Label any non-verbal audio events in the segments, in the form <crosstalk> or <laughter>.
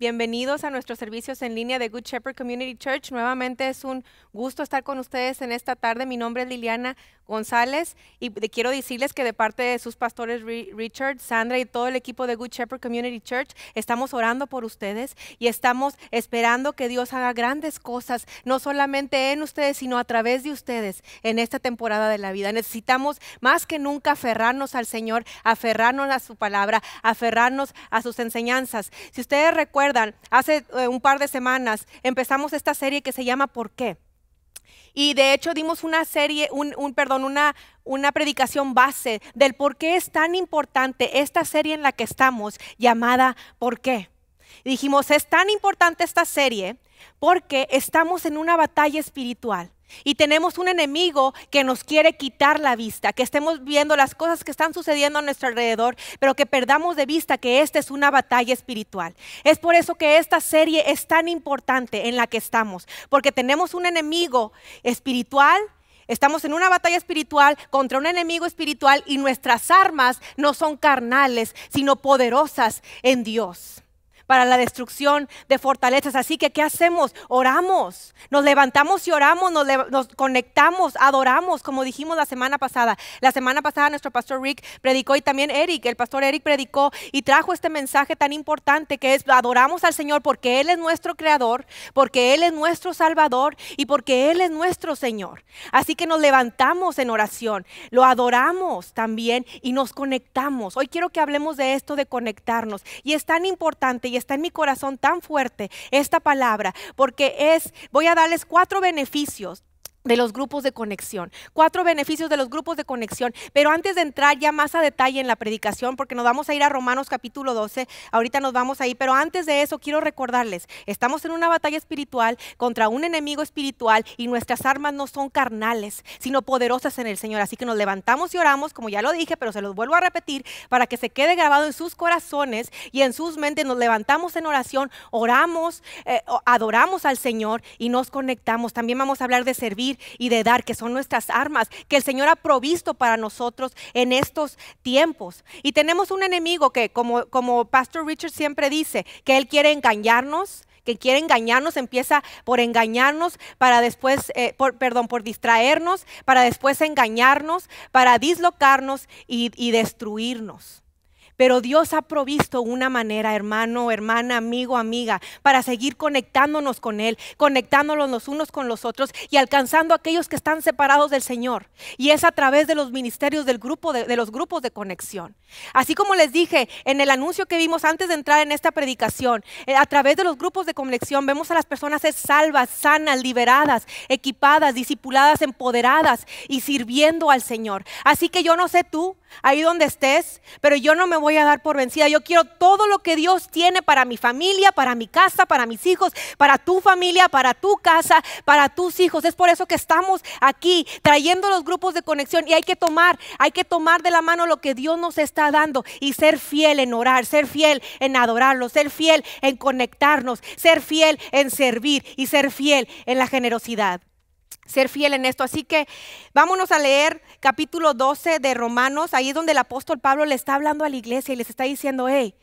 Bienvenidos a nuestros servicios en línea de Good Shepherd Community Church. Nuevamente es un gusto estar con ustedes en esta tarde. Mi nombre es Liliana González y quiero decirles que de parte de sus pastores Richard, Sandra y todo el equipo de Good Shepherd Community Church, estamos orando por ustedes y estamos esperando que Dios haga grandes cosas, no solamente en ustedes, sino a través de ustedes en esta temporada de la vida. Necesitamos más que nunca aferrarnos al Señor, aferrarnos a su palabra, aferrarnos a sus enseñanzas. Si ustedes recuerdan, hace eh, un par de semanas empezamos esta serie que se llama ¿Por qué? Y de hecho dimos una serie, un, perdón, una, predicación base del por qué es tan importante esta serie en la que estamos, llamada ¿Por qué? dijimos, es tan importante esta serie porque estamos en una batalla espiritual. Y tenemos un enemigo que nos quiere quitar la vista, que estemos viendo las cosas que están sucediendo a nuestro alrededor, pero que perdamos de vista que esta es una batalla espiritual. Es por eso que esta serie es tan importante en la que estamos, porque tenemos un enemigo espiritual. Estamos en una batalla espiritual contra un enemigo espiritual y nuestras armas no son carnales, sino poderosas en Dios para la destrucción de fortalezas. Así que, ¿qué hacemos? Oramos, nos levantamos y oramos, nos, conectamos, adoramos, como dijimos la semana pasada. La semana pasada nuestro pastor Rick predicó y también Eric, el pastor Eric predicó y trajo este mensaje tan importante que es, adoramos al Señor porque Él es nuestro creador, porque Él es nuestro salvador y porque Él es nuestro Señor. Así que nos levantamos en oración, lo adoramos también y nos conectamos. Hoy quiero que hablemos de esto, de conectarnos. Y es tan importante y está en mi corazón tan fuerte esta palabra, porque es, voy a darles cuatro beneficios de los grupos de conexión. Cuatro beneficios de los grupos de conexión. Pero antes de entrar ya más a detalle en la predicación, porque nos vamos a ir a Romanos capítulo 12, ahorita nos vamos ahí, pero antes de eso quiero recordarles, estamos en una batalla espiritual contra un enemigo espiritual y nuestras armas no son carnales, sino poderosas en el Señor. Así que nos levantamos y oramos, como ya lo dije, pero se los vuelvo a repetir, para que se quede grabado en sus corazones y en sus mentes. Nos levantamos en oración, oramos, eh, adoramos al Señor y nos conectamos. También vamos a hablar de servir y de dar, que son nuestras armas, que el Señor ha provisto para nosotros en estos tiempos. Y tenemos un enemigo que, como, como Pastor Richard siempre dice, que él quiere engañarnos, que quiere engañarnos, empieza por engañarnos, para después, eh, perdón, por distraernos, para después engañarnos, para dislocarnos y destruirnos. Pero Dios ha provisto una manera, hermano, hermana, amigo, amiga, para seguir conectándonos con Él, conectándonos los unos con los otros y alcanzando a aquellos que están separados del Señor. Y es a través de los ministerios del grupo, de, los grupos de conexión. Así como les dije en el anuncio que vimos antes de entrar en esta predicación, eh, a través de los grupos de conexión vemos a las personas salvas, sanas, liberadas, equipadas, discipuladas, empoderadas y sirviendo al Señor. Así que yo no sé tú, ahí donde estés, pero yo no me voy a dar por vencida. Yo quiero todo lo que Dios tiene para mi familia, para mi casa, para mis hijos, para tu familia, para tu casa, para tus hijos. Es por eso que estamos aquí trayendo los grupos de conexión y hay que tomar, hay que tomar de la mano lo que Dios nos está dando y ser fiel en orar, ser fiel en adorarlo, ser fiel en conectarnos, ser fiel en servir y ser fiel en la generosidad ser fiel en esto. Así que vámonos a leer capítulo 12 de Romanos, ahí es donde el apóstol Pablo le está hablando a la iglesia y les está diciendo, hey,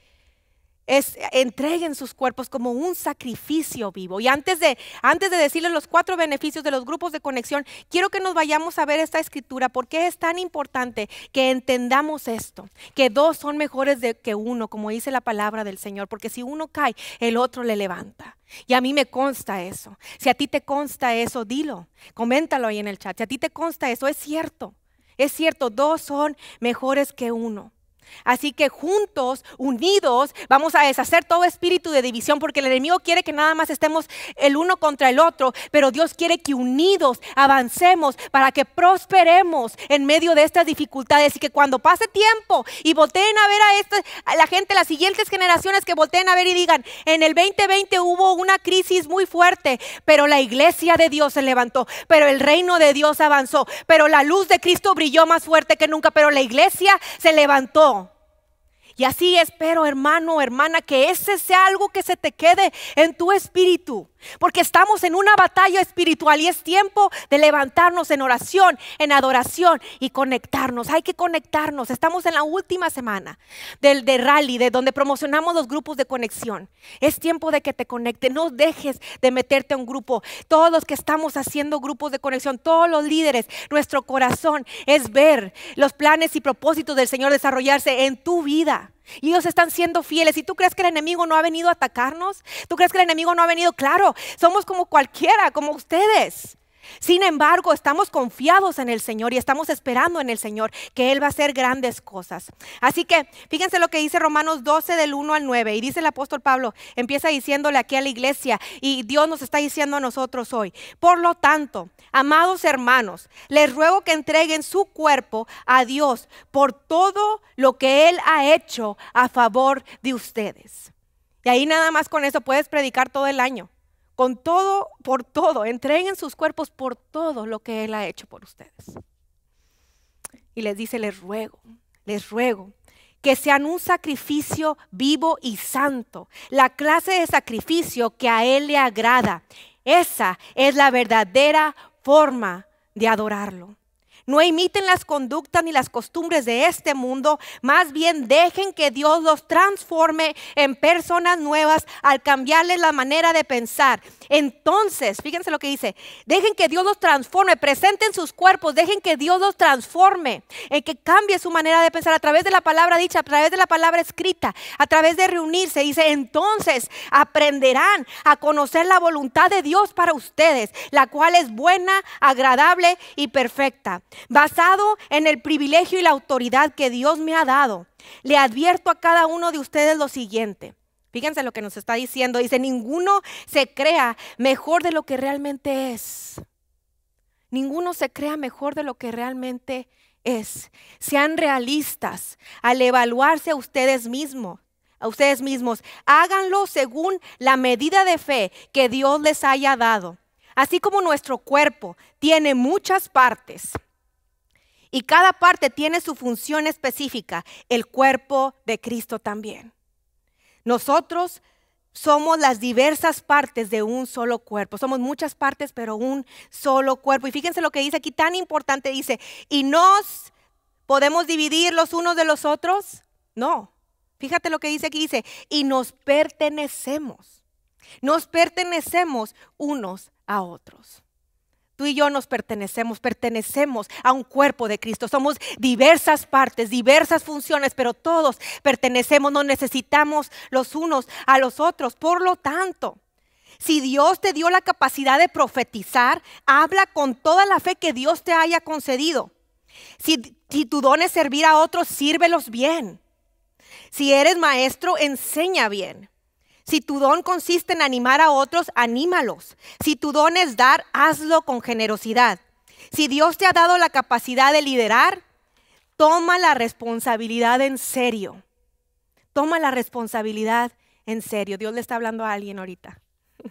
es entreguen sus cuerpos como un sacrificio vivo. Y antes de, antes de decirles los cuatro beneficios de los grupos de conexión, quiero que nos vayamos a ver esta escritura, porque es tan importante que entendamos esto, que dos son mejores que uno, como dice la palabra del Señor, porque si uno cae, el otro le levanta. Y a mí me consta eso. Si a ti te consta eso, dilo, coméntalo ahí en el chat. Si a ti te consta eso, es cierto. Es cierto, dos son mejores que uno. Así que juntos, unidos, vamos a deshacer todo espíritu de división porque el enemigo quiere que nada más estemos el uno contra el otro, pero Dios quiere que unidos avancemos para que prosperemos en medio de estas dificultades y que cuando pase tiempo y volteen a ver a, esta, la gente, las siguientes generaciones que volteen a ver y digan, en el 2020 hubo una crisis muy fuerte, pero la iglesia de Dios se levantó, pero el reino de Dios avanzó, pero la luz de Cristo brilló más fuerte que nunca, pero la iglesia se levantó. Y así espero, hermano, hermana, que ese sea algo que se te quede en tu espíritu. Porque estamos en una batalla espiritual y es tiempo de levantarnos en oración, en adoración y conectarnos. Hay que conectarnos. Estamos en la última semana del de rally, de donde promocionamos los grupos de conexión. Es tiempo de que te conecte, No dejes de meterte a un grupo. Todos los que estamos haciendo grupos de conexión, todos los líderes, nuestro corazón es ver los planes y propósitos del Señor desarrollarse en tu vida. Y ellos están siendo fieles. ¿Y tú crees que el enemigo no ha venido a atacarnos? ¿Tú crees que el enemigo no ha venido? Claro, somos como cualquiera, como ustedes. Sin embargo, estamos confiados en el Señor y estamos esperando en el Señor que Él va a hacer grandes cosas. Así que fíjense lo que dice Romanos 12 del 1 al 9 y dice el apóstol Pablo, empieza diciéndole aquí a la iglesia y Dios nos está diciendo a nosotros hoy. Por lo tanto, amados hermanos, les ruego que entreguen su cuerpo a Dios por todo lo que Él ha hecho a favor de ustedes. Y ahí nada más con eso puedes predicar todo el año con todo, por todo, entreguen sus cuerpos por todo lo que Él ha hecho por ustedes. Y les dice, les ruego, les ruego que sean un sacrificio vivo y santo, la clase de sacrificio que a Él le agrada. Esa es la verdadera forma de adorarlo. No imiten las conductas ni las costumbres de este mundo, más bien dejen que Dios los transforme en personas nuevas al cambiarles la manera de pensar. Entonces, fíjense lo que dice, dejen que Dios los transforme, presenten sus cuerpos, dejen que Dios los transforme, en eh, que cambie su manera de pensar a través de la palabra dicha, a través de la palabra escrita, a través de reunirse. Dice, entonces aprenderán a conocer la voluntad de Dios para ustedes, la cual es buena, agradable y perfecta. Basado en el privilegio y la autoridad que Dios me ha dado, le advierto a cada uno de ustedes lo siguiente. Fíjense lo que nos está diciendo. Dice, ninguno se crea mejor de lo que realmente es. Ninguno se crea mejor de lo que realmente es. Sean realistas al evaluarse a ustedes mismos. A ustedes mismos, háganlo según la medida de fe que Dios les haya dado. Así como nuestro cuerpo tiene muchas partes, y cada parte tiene su función específica, el cuerpo de Cristo también. Nosotros somos las diversas partes de un solo cuerpo. Somos muchas partes, pero un solo cuerpo. Y fíjense lo que dice aquí, tan importante, dice, ¿y nos podemos dividir los unos de los otros? No. Fíjate lo que dice aquí, dice, y nos pertenecemos. Nos pertenecemos unos a otros. Tú y yo nos pertenecemos, pertenecemos a un cuerpo de Cristo. Somos diversas partes, diversas funciones, pero todos pertenecemos, no necesitamos los unos a los otros. Por lo tanto, si Dios te dio la capacidad de profetizar, habla con toda la fe que Dios te haya concedido. Si, si tu don es servir a otros, sírvelos bien. Si eres maestro, enseña bien. Si tu don consiste en animar a otros, anímalos. Si tu don es dar, hazlo con generosidad. Si Dios te ha dado la capacidad de liderar, toma la responsabilidad en serio. Toma la responsabilidad en serio. Dios le está hablando a alguien ahorita. <laughs>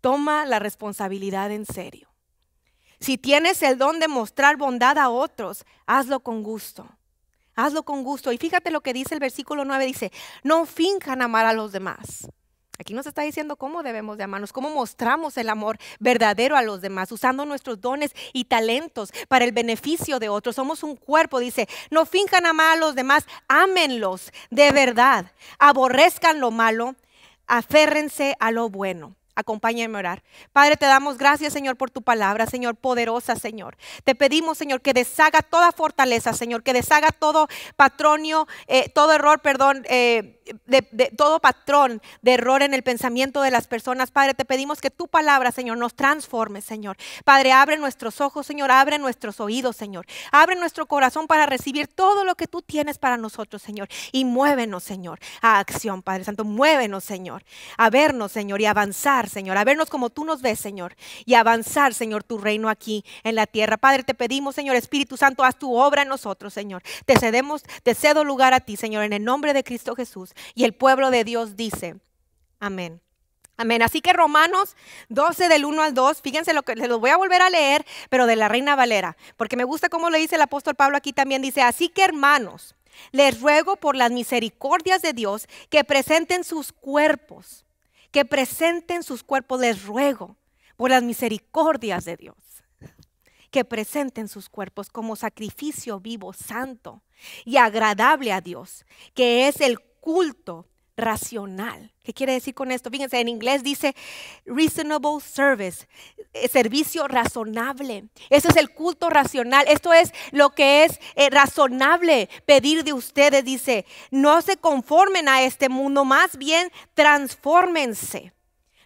toma la responsabilidad en serio. Si tienes el don de mostrar bondad a otros, hazlo con gusto. Hazlo con gusto. Y fíjate lo que dice el versículo 9, dice, no finjan amar a los demás. Aquí nos está diciendo cómo debemos de amarnos, cómo mostramos el amor verdadero a los demás, usando nuestros dones y talentos para el beneficio de otros. Somos un cuerpo, dice, no finjan amar a los demás, ámenlos de verdad, aborrezcan lo malo, aférrense a lo bueno. Acompáñame a orar. Padre, te damos gracias, Señor, por tu palabra, Señor, poderosa, Señor. Te pedimos, Señor, que deshaga toda fortaleza, Señor, que deshaga todo patronio, eh, todo error, perdón. Eh, de, todo patrón de error en el pensamiento de las personas. Padre, te pedimos que tu palabra, Señor, nos transforme, Señor. Padre, abre nuestros ojos, Señor, abre nuestros oídos, Señor. Abre nuestro corazón para recibir todo lo que tú tienes para nosotros, Señor. Y muévenos, Señor, a acción, Padre Santo. Muévenos, Señor, a vernos, Señor, y avanzar, Señor. A vernos como tú nos ves, Señor. Y avanzar, Señor, tu reino aquí en la tierra. Padre, te pedimos, Señor, Espíritu Santo, haz tu obra en nosotros, Señor. Te cedemos, te cedo lugar a ti, Señor, en el nombre de Cristo Jesús. Y el pueblo de Dios dice, amén. Amén. Así que Romanos 12 del 1 al 2, fíjense lo que les voy a volver a leer, pero de la Reina Valera, porque me gusta cómo le dice el apóstol Pablo aquí también, dice, así que hermanos, les ruego por las misericordias de Dios que presenten sus cuerpos, que presenten sus cuerpos, les ruego por las misericordias de Dios que presenten sus cuerpos como sacrificio vivo, santo y agradable a Dios, que es el culto racional. ¿Qué quiere decir con esto? Fíjense, en inglés dice reasonable service, eh, servicio razonable. Ese es el culto racional. Esto es lo que es eh, razonable pedir de ustedes. Dice, no se conformen a este mundo, más bien transfórmense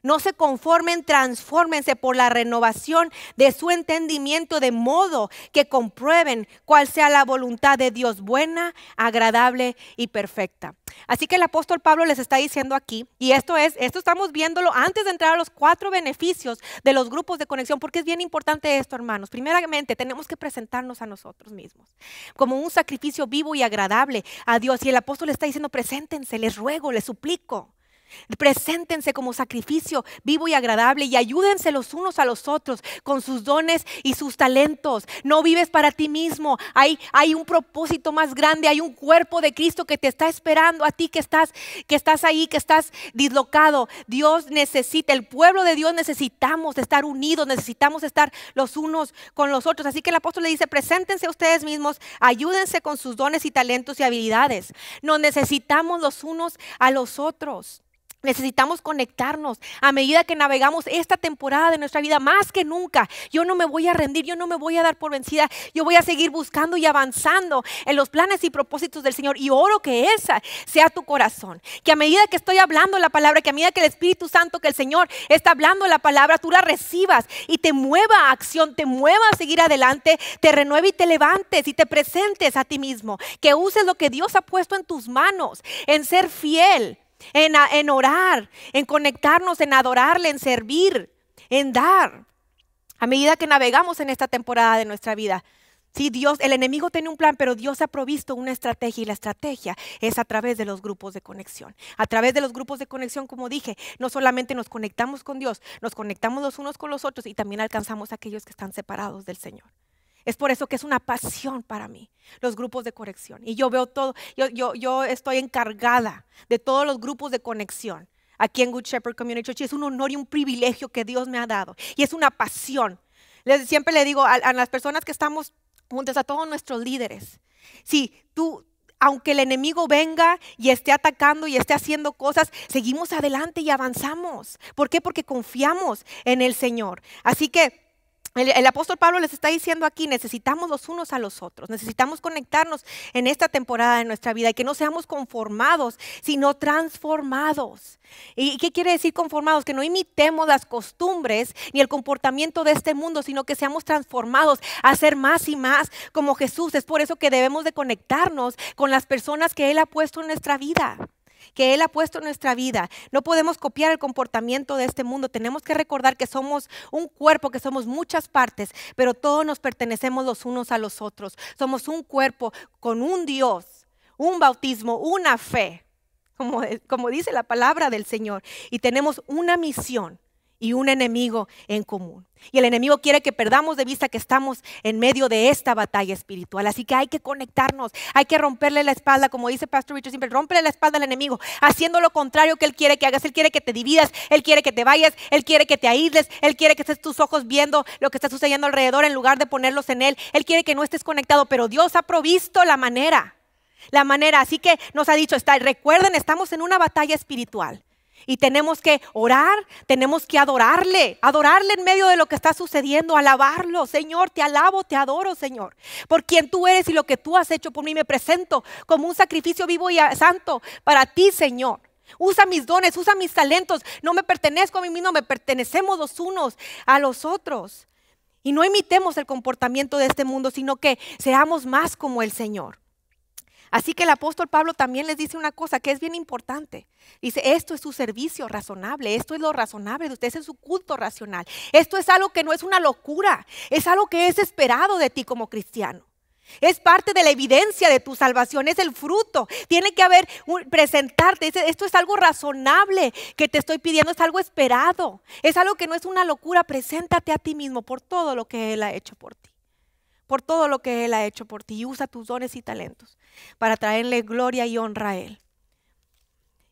no se conformen, transfórmense por la renovación de su entendimiento de modo que comprueben cuál sea la voluntad de Dios buena, agradable y perfecta. Así que el apóstol Pablo les está diciendo aquí, y esto es, esto estamos viéndolo antes de entrar a los cuatro beneficios de los grupos de conexión, porque es bien importante esto, hermanos. Primeramente, tenemos que presentarnos a nosotros mismos como un sacrificio vivo y agradable a Dios. Y el apóstol está diciendo, preséntense, les ruego, les suplico. Preséntense como sacrificio vivo y agradable y ayúdense los unos a los otros con sus dones y sus talentos. No vives para ti mismo. Hay, hay un propósito más grande, hay un cuerpo de Cristo que te está esperando a ti que estás, que estás ahí, que estás dislocado. Dios necesita, el pueblo de Dios necesitamos estar unidos, necesitamos estar los unos con los otros. Así que el apóstol le dice, preséntense a ustedes mismos, ayúdense con sus dones y talentos y habilidades. Nos necesitamos los unos a los otros. Necesitamos conectarnos a medida que navegamos esta temporada de nuestra vida más que nunca. Yo no me voy a rendir, yo no me voy a dar por vencida, yo voy a seguir buscando y avanzando en los planes y propósitos del Señor. Y oro que esa sea tu corazón. Que a medida que estoy hablando la palabra, que a medida que el Espíritu Santo, que el Señor está hablando la palabra, tú la recibas y te mueva a acción, te mueva a seguir adelante, te renueve y te levantes y te presentes a ti mismo. Que uses lo que Dios ha puesto en tus manos, en ser fiel en, orar, en conectarnos, en adorarle, en servir, en dar. A medida que navegamos en esta temporada de nuestra vida, Sí, Dios, el enemigo tiene un plan, pero Dios ha provisto una estrategia y la estrategia es a través de los grupos de conexión. A través de los grupos de conexión, como dije, no solamente nos conectamos con Dios, nos conectamos los unos con los otros y también alcanzamos a aquellos que están separados del Señor. Es por eso que es una pasión para mí, los grupos de conexión. Y yo veo todo, yo, yo, estoy encargada de todos los grupos de conexión aquí en Good Shepherd Community Church. es un honor y un privilegio que Dios me ha dado. Y es una pasión. Les, siempre le digo a, las personas que estamos juntas, a todos nuestros líderes, si tú, aunque el enemigo venga y esté atacando y esté haciendo cosas, seguimos adelante y avanzamos. ¿Por qué? Porque confiamos en el Señor. Así que el, apóstol Pablo les está diciendo aquí, necesitamos los unos a los otros, necesitamos conectarnos en esta temporada de nuestra vida y que no seamos conformados, sino transformados. ¿Y qué quiere decir conformados? Que no imitemos las costumbres ni el comportamiento de este mundo, sino que seamos transformados a ser más y más como Jesús. Es por eso que debemos de conectarnos con las personas que Él ha puesto en nuestra vida que Él ha puesto en nuestra vida. No podemos copiar el comportamiento de este mundo. Tenemos que recordar que somos un cuerpo, que somos muchas partes, pero todos nos pertenecemos los unos a los otros. Somos un cuerpo con un Dios, un bautismo, una fe, como, como dice la palabra del Señor. Y tenemos una misión y un enemigo en común. Y el enemigo quiere que perdamos de vista que estamos en medio de esta batalla espiritual. Así que hay que conectarnos, hay que romperle la espalda, como dice Pastor Richard siempre, rompe la espalda al enemigo, haciendo lo contrario que él quiere que hagas. Él quiere que te dividas, él quiere que te vayas, él quiere que te aísles, él quiere que estés tus ojos viendo lo que está sucediendo alrededor en lugar de ponerlos en él. Él quiere que no estés conectado, pero Dios ha provisto la manera. La manera, así que nos ha dicho, está, recuerden, estamos en una batalla espiritual. Y tenemos que orar, tenemos que adorarle, adorarle en medio de lo que está sucediendo, alabarlo. Señor, te alabo, te adoro, Señor, por quien tú eres y lo que tú has hecho por mí. Me presento como un sacrificio vivo y santo para ti, Señor. Usa mis dones, usa mis talentos. No me pertenezco a mí mismo, me pertenecemos los unos a los otros. Y no imitemos el comportamiento de este mundo, sino que seamos más como el Señor. Así que el apóstol Pablo también les dice una cosa que es bien importante. Dice, esto es su servicio razonable, esto es lo razonable de usted, es su culto racional. Esto es algo que no es una locura, es algo que es esperado de ti como cristiano. Es parte de la evidencia de tu salvación, es el fruto. Tiene que haber presentarte. Dice, esto es algo razonable que te estoy pidiendo, es algo esperado. Es algo que no es una locura. Preséntate a ti mismo por todo lo que Él ha hecho por ti por todo lo que Él ha hecho por ti y usa tus dones y talentos para traerle gloria y honra a Él.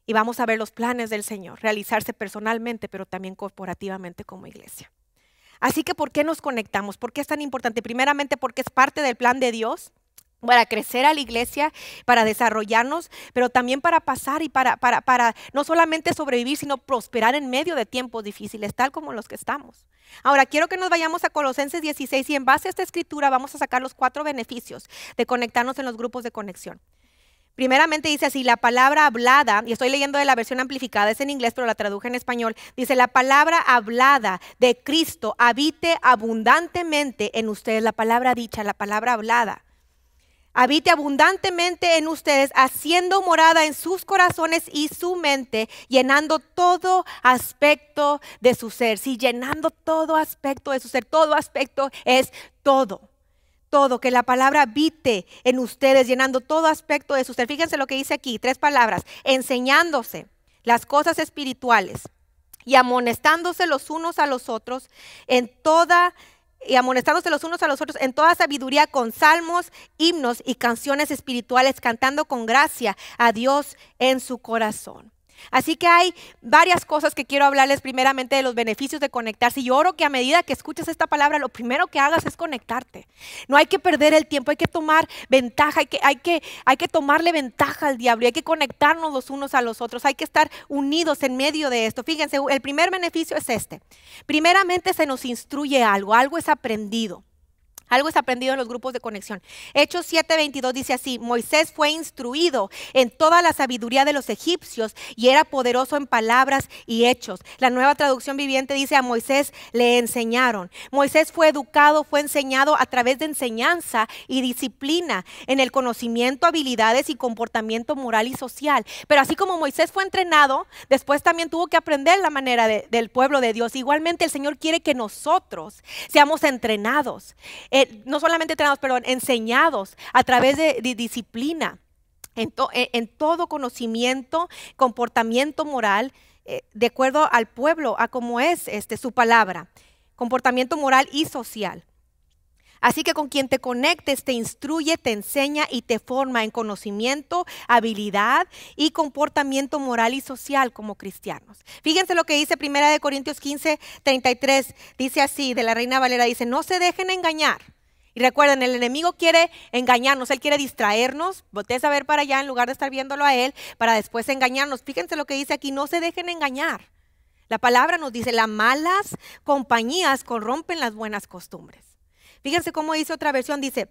Y vamos a ver los planes del Señor realizarse personalmente, pero también corporativamente como iglesia. Así que, ¿por qué nos conectamos? ¿Por qué es tan importante? Primeramente, porque es parte del plan de Dios para crecer a la iglesia, para desarrollarnos, pero también para pasar y para, para, no solamente sobrevivir, sino prosperar en medio de tiempos difíciles, tal como los que estamos. Ahora, quiero que nos vayamos a Colosenses 16 y en base a esta escritura vamos a sacar los cuatro beneficios de conectarnos en los grupos de conexión. Primeramente dice así, la palabra hablada, y estoy leyendo de la versión amplificada, es en inglés, pero la traduje en español, dice, la palabra hablada de Cristo habite abundantemente en ustedes, la palabra dicha, la palabra hablada habite abundantemente en ustedes, haciendo morada en sus corazones y su mente, llenando todo aspecto de su ser. Sí, llenando todo aspecto de su ser, todo aspecto es todo. Todo, que la palabra habite en ustedes, llenando todo aspecto de su ser. Fíjense lo que dice aquí, tres palabras, enseñándose las cosas espirituales y amonestándose los unos a los otros en toda y amonestándose los unos a los otros en toda sabiduría con salmos, himnos y canciones espirituales, cantando con gracia a Dios en su corazón. Así que hay varias cosas que quiero hablarles primeramente de los beneficios de conectarse. Y oro que a medida que escuchas esta palabra, lo primero que hagas es conectarte. No hay que perder el tiempo, hay que tomar ventaja, hay que, tomarle ventaja al diablo hay que conectarnos los unos a los otros, hay que estar unidos en medio de esto. Fíjense, el primer beneficio es este. Primeramente se nos instruye algo, algo es aprendido. Algo es aprendido en los grupos de conexión. Hechos 7:22 dice así, Moisés fue instruido en toda la sabiduría de los egipcios y era poderoso en palabras y hechos. La nueva traducción viviente dice, a Moisés le enseñaron. Moisés fue educado, fue enseñado a través de enseñanza y disciplina en el conocimiento, habilidades y comportamiento moral y social. Pero así como Moisés fue entrenado, después también tuvo que aprender la manera del pueblo de Dios. Igualmente el Señor quiere que nosotros seamos entrenados eh, no solamente entrenados, pero enseñados a través de, disciplina, eh, en, todo conocimiento, comportamiento moral, eh, de acuerdo al pueblo, a cómo es este, su palabra, comportamiento moral y social. Así que con quien te conectes te instruye, te enseña y te forma en conocimiento, habilidad y comportamiento moral y social como cristianos. Fíjense lo que dice Primera de Corintios 15, 33. Dice así, de la Reina Valera, dice, no se dejen engañar. Y recuerden, el enemigo quiere engañarnos, él quiere distraernos, voltees a ver para allá en lugar de estar viéndolo a él, para después engañarnos. Fíjense lo que dice aquí, no se dejen engañar. La palabra nos dice, las malas compañías corrompen las buenas costumbres. Fíjense cómo dice otra versión, dice,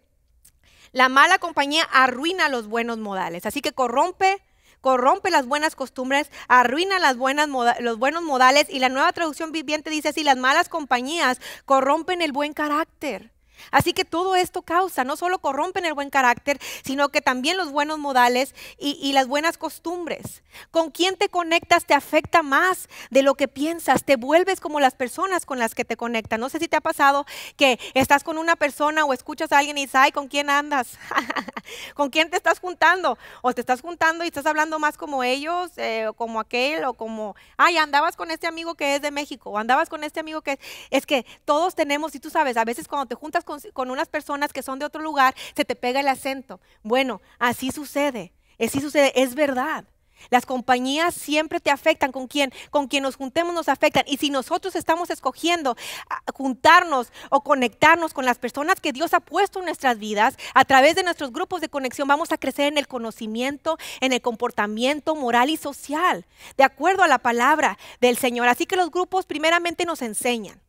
la mala compañía arruina los buenos modales, así que corrompe corrompe las buenas costumbres, arruina las buenas los buenos modales y la nueva traducción viviente dice así, las malas compañías corrompen el buen carácter. Así que todo esto causa, no solo corrompen el buen carácter, sino que también los buenos modales y, las buenas costumbres. Con quién te conectas te afecta más de lo que piensas, te vuelves como las personas con las que te conectan. No sé si te ha pasado que estás con una persona o escuchas a alguien y dices, ay, ¿con quién andas? <laughs> ¿Con quién te estás juntando? O te estás juntando y estás hablando más como ellos, eh, o como aquel, o como, ay, andabas con este amigo que es de México, o andabas con este amigo que es, es que todos tenemos, y tú sabes, a veces cuando te juntas con, unas personas que son de otro lugar, se te pega el acento. Bueno, así sucede, así sucede, es verdad. Las compañías siempre te afectan con quien, con quien nos juntemos nos afectan. Y si nosotros estamos escogiendo ah, juntarnos o conectarnos con las personas que Dios ha puesto en nuestras vidas, a través de nuestros grupos de conexión vamos a crecer en el conocimiento, en el comportamiento moral y social, de acuerdo a la palabra del Señor. Así que los grupos primeramente nos enseñan.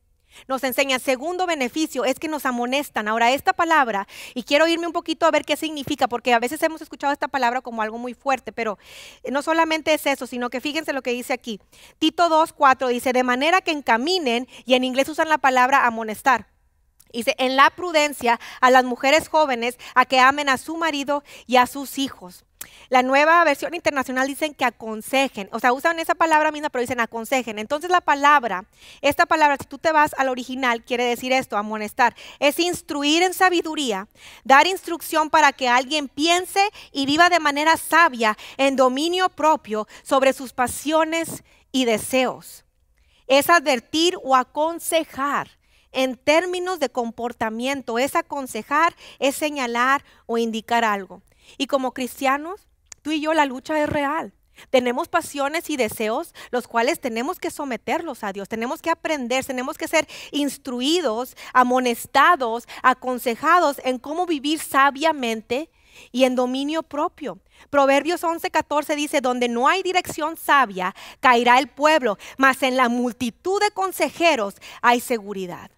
Nos enseña, segundo beneficio es que nos amonestan. Ahora, esta palabra, y quiero irme un poquito a ver qué significa, porque a veces hemos escuchado esta palabra como algo muy fuerte, pero eh, no solamente es eso, sino que fíjense lo que dice aquí. Tito 4 dice, de manera que encaminen, y en inglés usan la palabra amonestar. Dice, en la prudencia a las mujeres jóvenes a que amen a su marido y a sus hijos. La nueva versión internacional dicen que aconsejen, o sea, usan esa palabra misma, pero dicen aconsejen. Entonces la palabra, esta palabra, si tú te vas al original, quiere decir esto, amonestar, es instruir en sabiduría, dar instrucción para que alguien piense y viva de manera sabia, en dominio propio, sobre sus pasiones y deseos. Es advertir o aconsejar en términos de comportamiento. Es aconsejar, es señalar o indicar algo. Y como cristianos, tú y yo la lucha es real. Tenemos pasiones y deseos, los cuales tenemos que someterlos a Dios, tenemos que aprender, tenemos que ser instruidos, amonestados, aconsejados en cómo vivir sabiamente y en dominio propio. Proverbios 11:14 dice, donde no hay dirección sabia, caerá el pueblo, mas en la multitud de consejeros hay seguridad.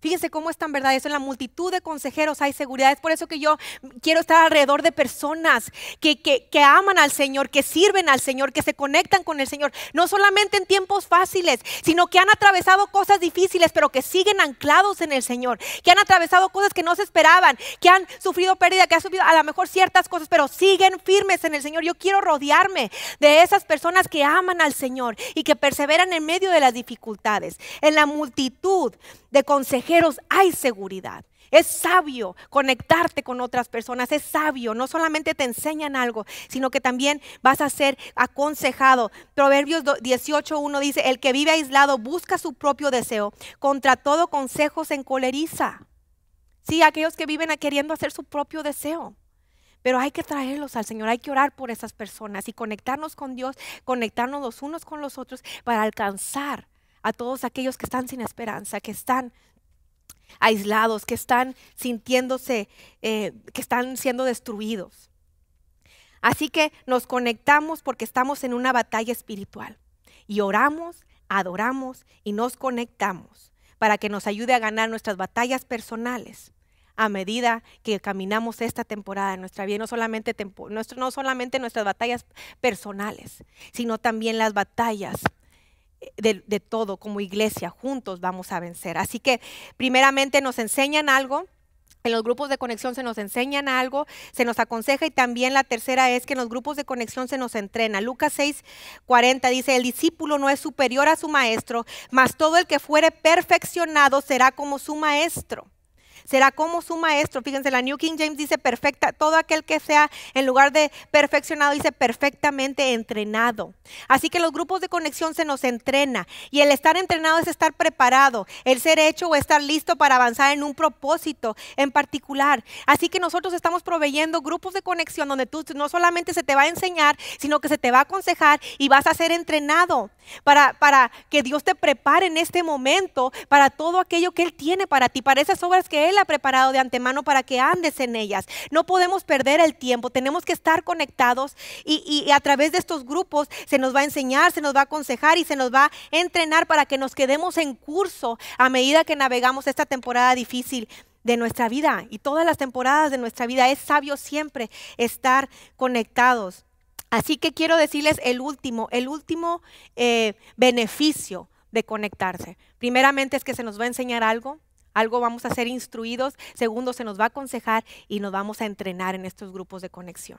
Fíjense cómo es tan verdad eso. En la multitud de consejeros hay seguridad. Es por eso que yo quiero estar alrededor de personas que, que, que, aman al Señor, que sirven al Señor, que se conectan con el Señor. No solamente en tiempos fáciles, sino que han atravesado cosas difíciles, pero que siguen anclados en el Señor. Que han atravesado cosas que no se esperaban, que han sufrido pérdida, que han sufrido a lo mejor ciertas cosas, pero siguen firmes en el Señor. Yo quiero rodearme de esas personas que aman al Señor y que perseveran en medio de las dificultades. En la multitud de consejeros hay seguridad. Es sabio conectarte con otras personas, es sabio, no solamente te enseñan algo, sino que también vas a ser aconsejado. Proverbios 18.1 dice, el que vive aislado busca su propio deseo, contra todo consejo se encoleriza. Sí, aquellos que viven queriendo hacer su propio deseo. Pero hay que traerlos al Señor, hay que orar por esas personas y conectarnos con Dios, conectarnos los unos con los otros para alcanzar a todos aquellos que están sin esperanza, que están aislados, que están sintiéndose, eh, que están siendo destruidos. Así que nos conectamos porque estamos en una batalla espiritual y oramos, adoramos y nos conectamos para que nos ayude a ganar nuestras batallas personales a medida que caminamos esta temporada en nuestra vida, no solamente, no solamente nuestras batallas personales, sino también las batallas de, todo, como iglesia, juntos vamos a vencer. Así que primeramente nos enseñan algo, en los grupos de conexión se nos enseñan algo, se nos aconseja y también la tercera es que en los grupos de conexión se nos entrena. Lucas 6, 40 dice, el discípulo no es superior a su maestro, mas todo el que fuere perfeccionado será como su maestro será como su maestro. Fíjense, la New King James dice perfecta, todo aquel que sea, en lugar de perfeccionado, dice perfectamente entrenado. Así que los grupos de conexión se nos entrena y el estar entrenado es estar preparado, el ser hecho o estar listo para avanzar en un propósito en particular. Así que nosotros estamos proveyendo grupos de conexión donde tú no solamente se te va a enseñar, sino que se te va a aconsejar y vas a ser entrenado para, para que Dios te prepare en este momento para todo aquello que Él tiene para ti, para esas obras que Él la preparado de antemano para que andes en ellas. No podemos perder el tiempo, tenemos que estar conectados y, a través de estos grupos se nos va a enseñar, se nos va a aconsejar y se nos va a entrenar para que nos quedemos en curso a medida que navegamos esta temporada difícil de nuestra vida y todas las temporadas de nuestra vida. Es sabio siempre estar conectados. Así que quiero decirles el último, el último eh, beneficio de conectarse. Primeramente es que se nos va a enseñar algo algo vamos a ser instruidos, segundo se nos va a aconsejar y nos vamos a entrenar en estos grupos de conexión.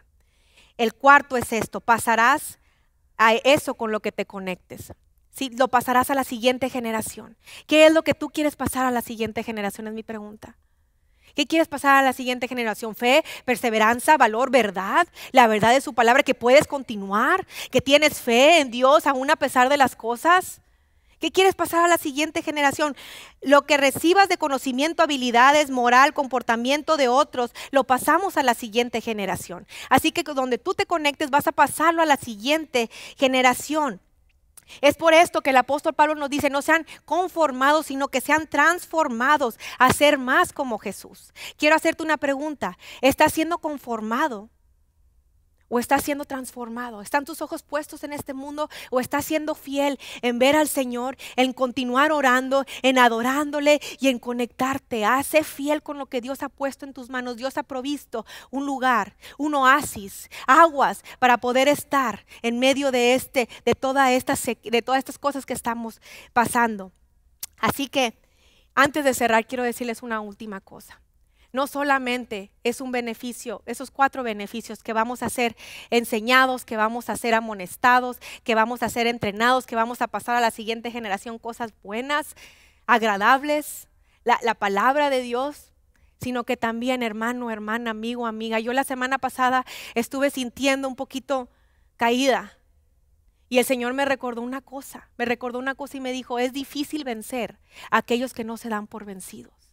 El cuarto es esto, pasarás a eso con lo que te conectes. Lo pasarás a la siguiente generación. ¿Qué es lo que tú quieres pasar a la siguiente generación? Es mi pregunta. ¿Qué quieres pasar a la siguiente generación? Fe, perseveranza, valor, verdad. La verdad es su palabra, que puedes continuar, que tienes fe en Dios aún a pesar de las cosas. ¿Qué quieres pasar a la siguiente generación? Lo que recibas de conocimiento, habilidades, moral, comportamiento de otros, lo pasamos a la siguiente generación. Así que donde tú te conectes vas a pasarlo a la siguiente generación. Es por esto que el apóstol Pablo nos dice, no sean conformados, sino que sean transformados a ser más como Jesús. Quiero hacerte una pregunta. ¿Estás siendo conformado o estás siendo transformado? ¿Están tus ojos puestos en este mundo o estás siendo fiel en ver al Señor, en continuar orando, en adorándole y en conectarte? Hace ah, fiel con lo que Dios ha puesto en tus manos. Dios ha provisto un lugar, un oasis, aguas para poder estar en medio de este, de toda esta, de todas estas cosas que estamos pasando. Así que antes de cerrar quiero decirles una última cosa no solamente es un beneficio, esos cuatro beneficios que vamos a ser enseñados, que vamos a ser amonestados, que vamos a ser entrenados, que vamos a pasar a la siguiente generación cosas buenas, agradables, la, palabra de Dios, sino que también hermano, hermana, amigo, amiga. Yo la semana pasada estuve sintiendo un poquito caída y el Señor me recordó una cosa, me recordó una cosa y me dijo, es difícil vencer a aquellos que no se dan por vencidos.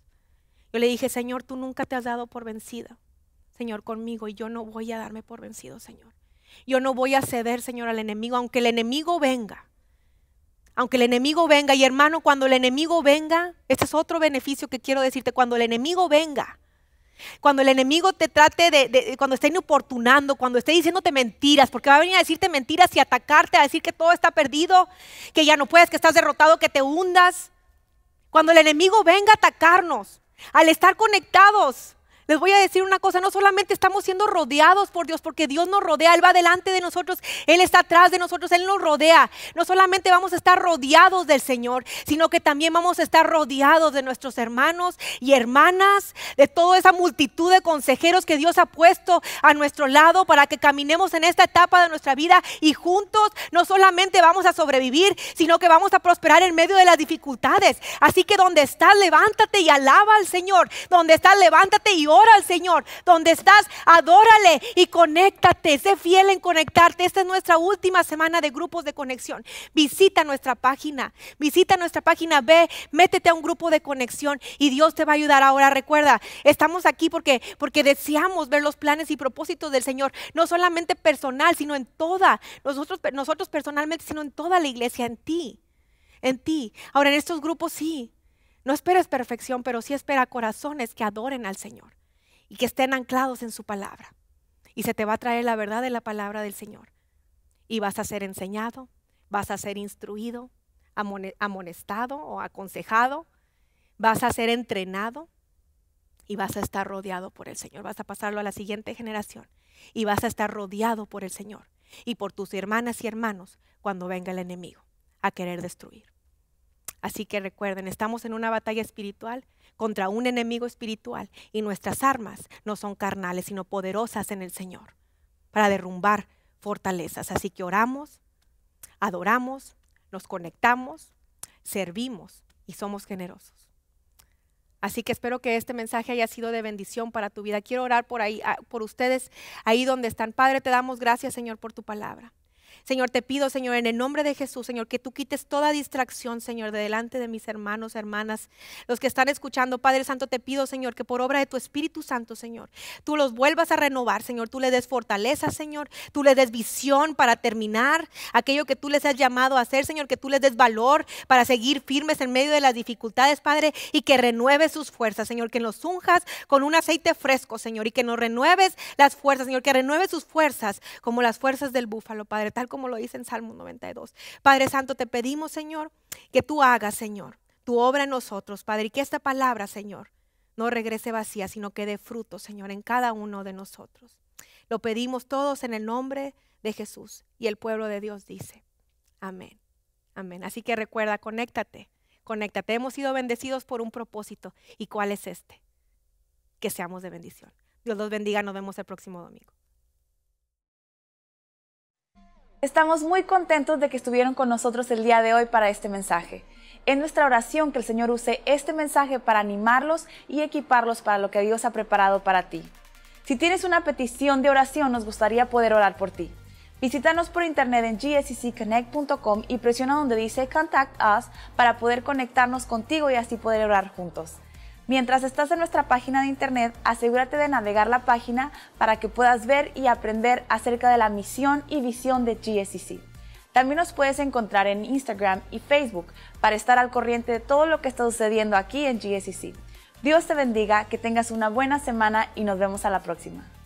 Yo le dije, Señor, tú nunca te has dado por vencido, Señor, conmigo, y yo no voy a darme por vencido, Señor. Yo no voy a ceder, Señor, al enemigo, aunque el enemigo venga. Aunque el enemigo venga, y hermano, cuando el enemigo venga, este es otro beneficio que quiero decirte, cuando el enemigo venga, cuando el enemigo te trate de, de, cuando esté inoportunando, cuando esté diciéndote mentiras, porque va a venir a decirte mentiras y atacarte, a decir que todo está perdido, que ya no puedes, que estás derrotado, que te hundas. Cuando el enemigo venga a atacarnos, al estar conectados, les voy a decir una cosa, no solamente estamos siendo rodeados por Dios, porque Dios nos rodea, Él va delante de nosotros, Él está atrás de nosotros, Él nos rodea. No solamente vamos a estar rodeados del Señor, sino que también vamos a estar rodeados de nuestros hermanos y hermanas, de toda esa multitud de consejeros que Dios ha puesto a nuestro lado para que caminemos en esta etapa de nuestra vida y juntos no solamente vamos a sobrevivir, sino que vamos a prosperar en medio de las dificultades. Así que donde estás, levántate y alaba al Señor. Donde estás, levántate y adora al Señor. Donde estás, adórale y conéctate. Sé fiel en conectarte. Esta es nuestra última semana de grupos de conexión. Visita nuestra página. Visita nuestra página. Ve, métete a un grupo de conexión y Dios te va a ayudar. Ahora recuerda, estamos aquí porque, porque deseamos ver los planes y propósitos del Señor. No solamente personal, sino en toda. Nosotros, nosotros personalmente, sino en toda la iglesia, en ti. En ti. Ahora, en estos grupos sí, no esperes perfección, pero sí espera corazones que adoren al Señor y que estén anclados en su palabra. Y se te va a traer la verdad de la palabra del Señor. Y vas a ser enseñado, vas a ser instruido, amonestado o aconsejado, vas a ser entrenado y vas a estar rodeado por el Señor. Vas a pasarlo a la siguiente generación y vas a estar rodeado por el Señor y por tus hermanas y hermanos cuando venga el enemigo a querer destruir. Así que recuerden, estamos en una batalla espiritual contra un enemigo espiritual y nuestras armas no son carnales, sino poderosas en el Señor para derrumbar fortalezas. Así que oramos, adoramos, nos conectamos, servimos y somos generosos. Así que espero que este mensaje haya sido de bendición para tu vida. Quiero orar por ahí ah, por ustedes ahí donde están. Padre, te damos gracias, Señor, por tu palabra. Señor, te pido, Señor, en el nombre de Jesús, Señor, que tú quites toda distracción, Señor, de delante de mis hermanos, hermanas, los que están escuchando. Padre Santo, te pido, Señor, que por obra de tu Espíritu Santo, Señor, tú los vuelvas a renovar, Señor, tú le des fortaleza, Señor, tú le des visión para terminar aquello que tú les has llamado a hacer, Señor, que tú les des valor para seguir firmes en medio de las dificultades, Padre, y que renueves sus fuerzas, Señor, que los unjas con un aceite fresco, Señor, y que nos renueves las fuerzas, Señor, que renueves sus fuerzas como las fuerzas del búfalo, Padre, tal como como lo dice en Salmo 92. Padre Santo, te pedimos, Señor, que tú hagas, Señor, tu obra en nosotros, Padre, y que esta palabra, Señor, no regrese vacía, sino que dé fruto, Señor, en cada uno de nosotros. Lo pedimos todos en el nombre de Jesús. Y el pueblo de Dios dice, amén, amén. Así que recuerda, conéctate, conéctate. Hemos sido bendecidos por un propósito. ¿Y cuál es este? Que seamos de bendición. Dios los bendiga, nos vemos el próximo domingo. Estamos muy contentos de que estuvieron con nosotros el día de hoy para este mensaje. Es nuestra oración que el Señor use este mensaje para animarlos y equiparlos para lo que Dios ha preparado para ti. Si tienes una petición de oración, nos gustaría poder orar por ti. Visítanos por internet en gscconnect.com y presiona donde dice Contact Us para poder conectarnos contigo y así poder orar juntos. Mientras estás en nuestra página de internet, asegúrate de navegar la página para que puedas ver y aprender acerca de la misión y visión de GSCC. También nos puedes encontrar en Instagram y Facebook para estar al corriente de todo lo que está sucediendo aquí en GSCC. Dios te bendiga, que tengas una buena semana y nos vemos a la próxima.